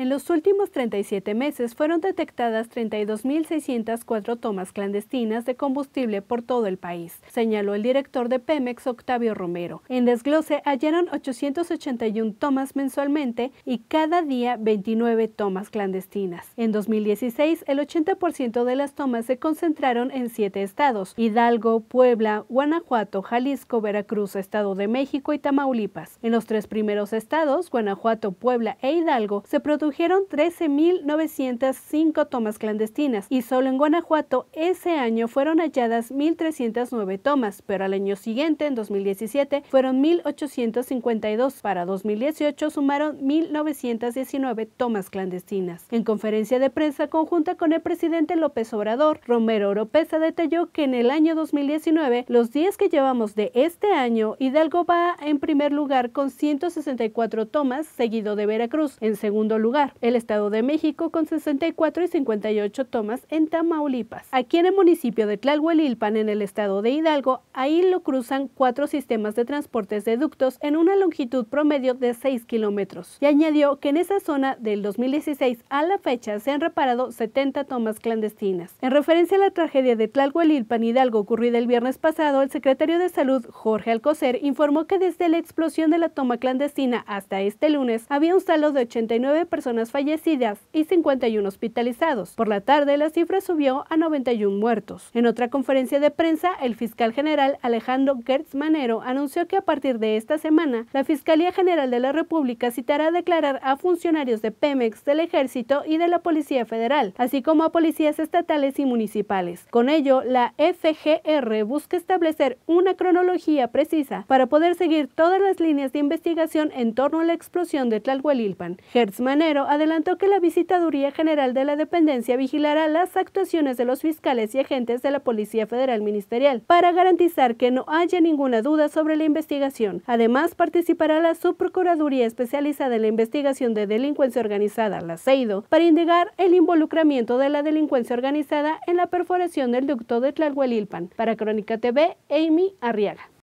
En los últimos 37 meses fueron detectadas 32.604 tomas clandestinas de combustible por todo el país, señaló el director de Pemex, Octavio Romero. En desglose hallaron 881 tomas mensualmente y cada día 29 tomas clandestinas. En 2016, el 80% de las tomas se concentraron en siete estados, Hidalgo, Puebla, Guanajuato, Jalisco, Veracruz, Estado de México y Tamaulipas. En los tres primeros estados, Guanajuato, Puebla e Hidalgo, se produjo produjeron 13.905 tomas clandestinas y solo en Guanajuato ese año fueron halladas 1.309 tomas, pero al año siguiente, en 2017, fueron 1.852. Para 2018 sumaron 1.919 tomas clandestinas. En conferencia de prensa conjunta con el presidente López Obrador, Romero Oropesa detalló que en el año 2019, los días que llevamos de este año, Hidalgo va en primer lugar con 164 tomas, seguido de Veracruz. En segundo lugar, el Estado de México con 64 y 58 tomas en Tamaulipas. Aquí en el municipio de Tlalhuelilpan, en el estado de Hidalgo, ahí lo cruzan cuatro sistemas de transportes de ductos en una longitud promedio de 6 kilómetros. Y añadió que en esa zona del 2016 a la fecha se han reparado 70 tomas clandestinas. En referencia a la tragedia de Tlalhuelilpan, Hidalgo, ocurrida el viernes pasado, el secretario de Salud, Jorge Alcocer, informó que desde la explosión de la toma clandestina hasta este lunes, había un saldo de 89 personas fallecidas y 51 hospitalizados. Por la tarde, la cifra subió a 91 muertos. En otra conferencia de prensa, el fiscal general Alejandro Gertz Manero anunció que a partir de esta semana, la Fiscalía General de la República citará a declarar a funcionarios de Pemex, del Ejército y de la Policía Federal, así como a policías estatales y municipales. Con ello, la FGR busca establecer una cronología precisa para poder seguir todas las líneas de investigación en torno a la explosión de Tlalhuelilpan. Gertz Manero adelantó que la Visitaduría General de la Dependencia vigilará las actuaciones de los fiscales y agentes de la Policía Federal Ministerial para garantizar que no haya ninguna duda sobre la investigación. Además, participará la Subprocuraduría Especializada en la Investigación de Delincuencia Organizada, la CEIDO, para indagar el involucramiento de la delincuencia organizada en la perforación del ducto de Tlalhuelilpan. Para Crónica TV, Amy Arriaga.